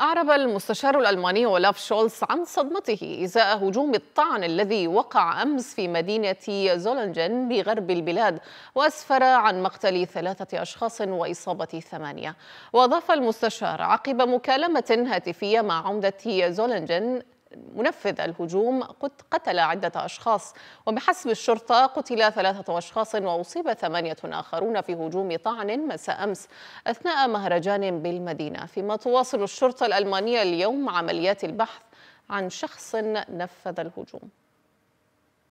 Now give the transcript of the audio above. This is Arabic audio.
أعرب المستشار الألماني أولاف شولز عن صدمته إزاء هجوم الطعن الذي وقع أمس في مدينة زولنجن بغرب البلاد وأسفر عن مقتل ثلاثة أشخاص وإصابة ثمانية وأضاف المستشار عقب مكالمة هاتفية مع عمدة زولنجن منفذ الهجوم قد قتل عدة أشخاص وبحسب الشرطة قتل ثلاثة أشخاص وأصيب ثمانية آخرون في هجوم طعن مساء أمس أثناء مهرجان بالمدينة فيما تواصل الشرطة الألمانية اليوم عمليات البحث عن شخص نفذ الهجوم